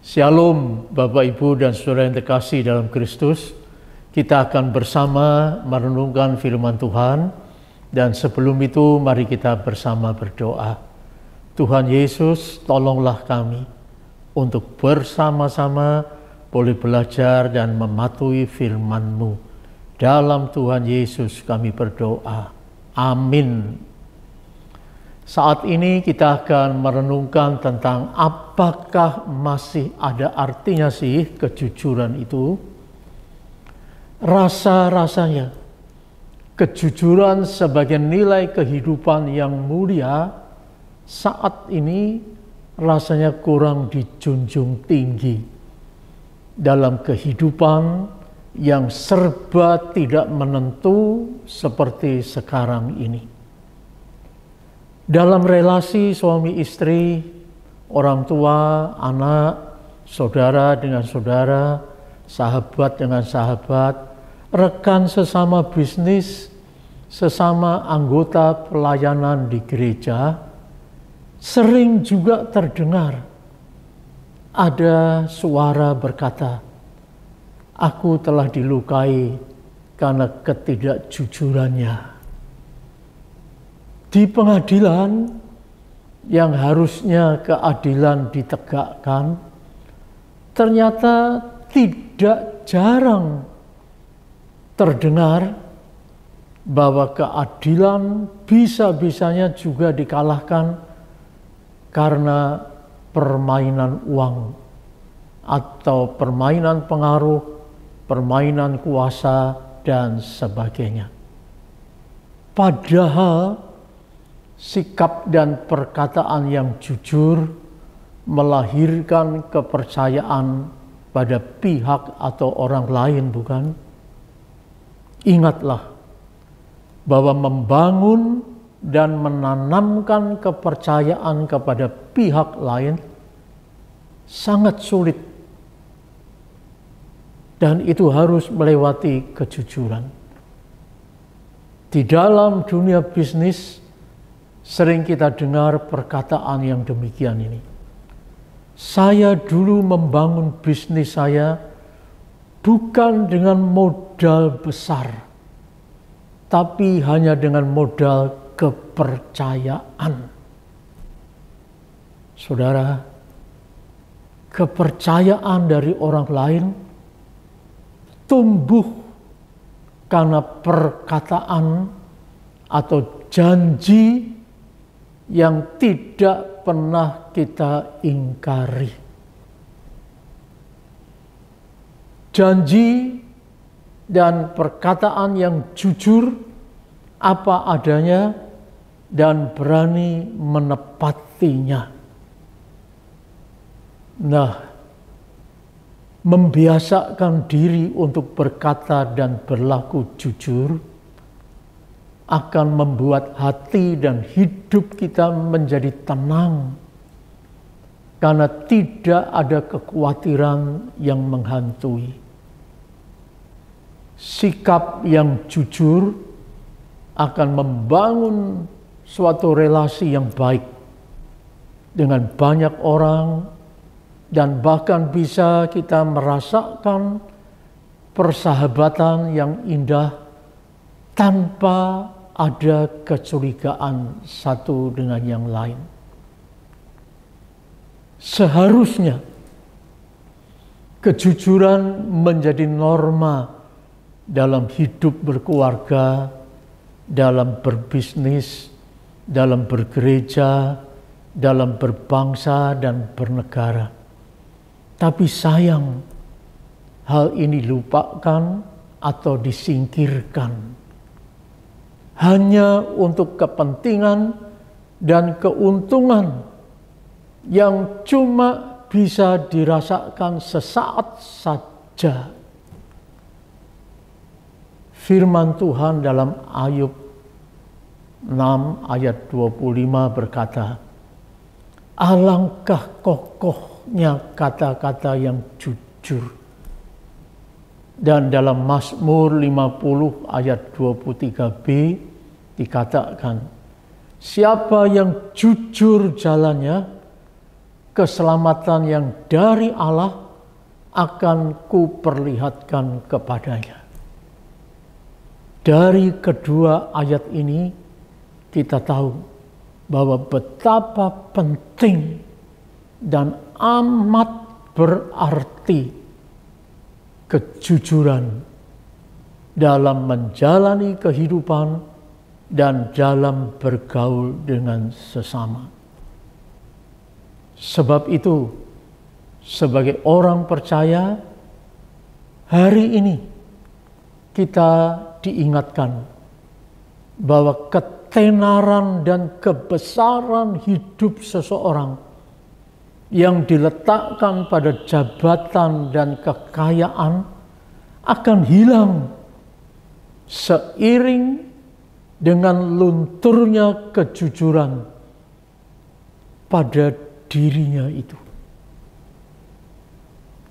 Shalom Bapak Ibu dan Saudara yang terkasih dalam Kristus. Kita akan bersama merenungkan firman Tuhan dan sebelum itu mari kita bersama berdoa. Tuhan Yesus, tolonglah kami untuk bersama-sama boleh belajar dan mematuhi firman-Mu. Dalam Tuhan Yesus kami berdoa. Amin. Saat ini kita akan merenungkan tentang apakah masih ada artinya sih kejujuran itu. Rasa-rasanya kejujuran sebagai nilai kehidupan yang mulia saat ini rasanya kurang dijunjung tinggi dalam kehidupan yang serba tidak menentu seperti sekarang ini. Dalam relasi suami istri, orang tua, anak, saudara dengan saudara, sahabat dengan sahabat, rekan sesama bisnis, sesama anggota pelayanan di gereja, sering juga terdengar ada suara berkata, "Aku telah dilukai karena ketidakjujurannya." di pengadilan yang harusnya keadilan ditegakkan, ternyata tidak jarang terdengar bahwa keadilan bisa-bisanya juga dikalahkan karena permainan uang atau permainan pengaruh, permainan kuasa, dan sebagainya. Padahal sikap dan perkataan yang jujur melahirkan kepercayaan pada pihak atau orang lain, bukan? Ingatlah bahwa membangun dan menanamkan kepercayaan kepada pihak lain sangat sulit, dan itu harus melewati kejujuran. Di dalam dunia bisnis, Sering kita dengar perkataan yang demikian ini. Saya dulu membangun bisnis saya bukan dengan modal besar, tapi hanya dengan modal kepercayaan. Saudara, kepercayaan dari orang lain tumbuh karena perkataan atau janji yang tidak pernah kita ingkari. Janji dan perkataan yang jujur apa adanya dan berani menepatinya. Nah, membiasakan diri untuk berkata dan berlaku jujur akan membuat hati dan hidup kita menjadi tenang karena tidak ada kekhawatiran yang menghantui. Sikap yang jujur akan membangun suatu relasi yang baik dengan banyak orang dan bahkan bisa kita merasakan persahabatan yang indah tanpa ada kecurigaan satu dengan yang lain. Seharusnya kejujuran menjadi norma dalam hidup berkeluarga, dalam berbisnis, dalam bergereja, dalam berbangsa dan bernegara. Tapi sayang, hal ini lupakan atau disingkirkan hanya untuk kepentingan dan keuntungan yang cuma bisa dirasakan sesaat saja. Firman Tuhan dalam Ayub 6 ayat 25 berkata, Alangkah kokohnya kata-kata yang jujur. Dan dalam Mazmur 50 ayat 23b dikatakan, siapa yang jujur jalannya, keselamatan yang dari Allah akan kuperlihatkan kepadanya. Dari kedua ayat ini kita tahu bahwa betapa penting dan amat berarti kejujuran dalam menjalani kehidupan dan dalam bergaul dengan sesama. Sebab itu, sebagai orang percaya, hari ini kita diingatkan bahwa ketenaran dan kebesaran hidup seseorang yang diletakkan pada jabatan dan kekayaan akan hilang seiring dengan lunturnya kejujuran pada dirinya itu.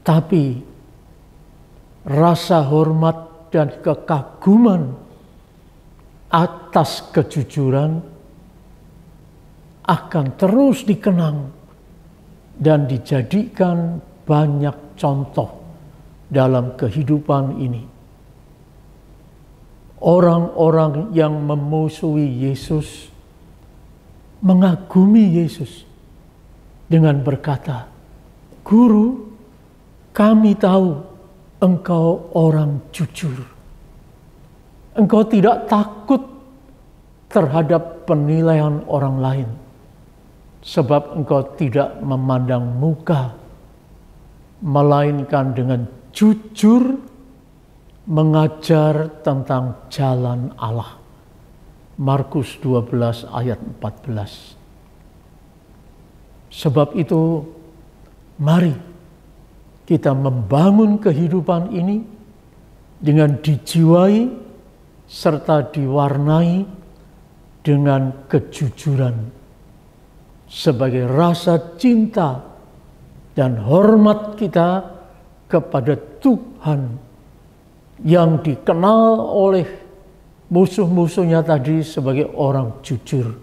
Tapi rasa hormat dan kekaguman atas kejujuran akan terus dikenang dan dijadikan banyak contoh dalam kehidupan ini orang-orang yang memusuhi Yesus mengagumi Yesus dengan berkata, "Guru, kami tahu engkau orang jujur. Engkau tidak takut terhadap penilaian orang lain, sebab engkau tidak memandang muka, melainkan dengan jujur mengajar tentang jalan Allah. Markus 12 ayat 14. Sebab itu mari kita membangun kehidupan ini dengan dijiwai serta diwarnai dengan kejujuran sebagai rasa cinta dan hormat kita kepada Tuhan yang dikenal oleh musuh-musuhnya tadi sebagai orang jujur,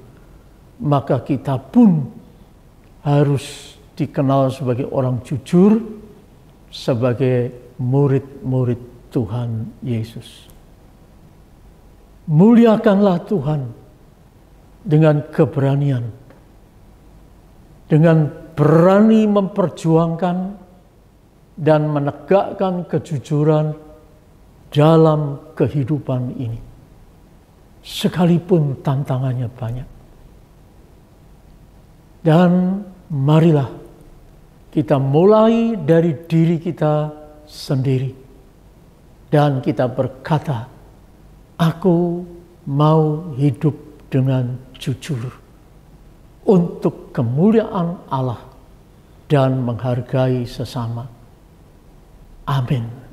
maka kita pun harus dikenal sebagai orang jujur, sebagai murid-murid Tuhan Yesus. Muliakanlah Tuhan dengan keberanian, dengan berani memperjuangkan dan menegakkan kejujuran dalam kehidupan ini. Sekalipun tantangannya banyak. Dan marilah kita mulai dari diri kita sendiri. Dan kita berkata, aku mau hidup dengan jujur untuk kemuliaan Allah dan menghargai sesama. Amin.